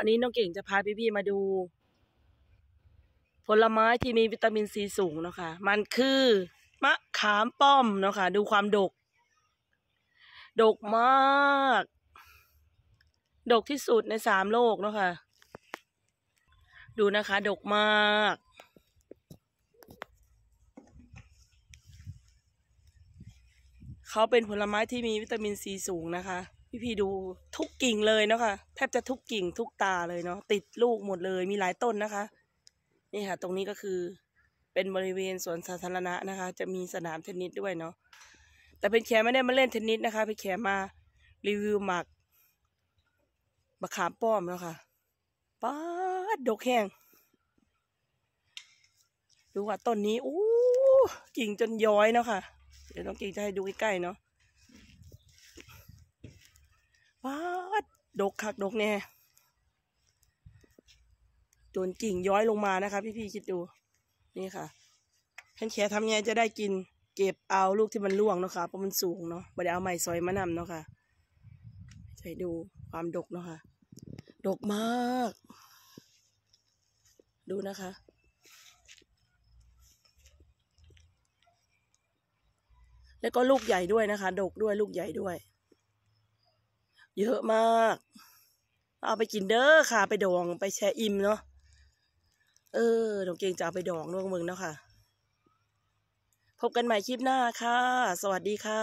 วันนี้น้องเก่งจะพาพี่ๆมาดู ผลไม้ที่มีวิตามินซีสูงนะคะ มันคือมะขามป้อมนะคะดูความดก ดกมาก ดกที่สุดในสามโลกนะคะดูนะคะ ดกมาก เขาเป็นผลไม้ที่มีวิตามินซีสูงนะคะพี่พีดูทุกกิ่งเลยเนาะคะ่ะแทบจะทุกกิ่งทุกตาเลยเนาะติดลูกหมดเลย มีหลายต้นนะคะนี่ค่ะ ตรงนี้ก็คือ เป็นบริเวณสวนสาธารณะนะคะ จะมีสนามเทนนิสด้วยเนาะแต่เป็นแขไม่ได้มาเล่นเทนนิสนะคะพี่แขมารีวิวหมักมะขามป้อมเนาะคะ่ะป้าดกแห้งดูว่าต้นนี้อู้กิ่งจนย้อยเนาะคะ่ะเดี๋ยวต้องกิ่งจะให้ดูใกล้ๆเนาะดกคักดกแน่โดนกิ่งย้อยลงมานะคะพี่ ๆ คิดดู นี่ค่ะแขนแขทำไงจะได้กิน เก็บเอาลูกที่มันร่วงเนาะคะ่ะเพราะมันสูงเนาะบัไดเอาไม้ซอยมะนำเนาะคะ่ะใช้ดูความดกเนาะคะ่ะ ดกมาก ดูนะคะ แล้วก็ลูกใหญ่ด้วยนะคะ ดกด้วยลูกใหญ่ด้วยเยอะมาก เอาไปกินเด้อค่ะ ไปดองไปแช่อิ่มเนาะ เออน้องเก่งจะเอาไปดองลวงเมืองเนาะค่ะ พบกันใหม่คลิปหน้าค่ะ สวัสดีค่ะ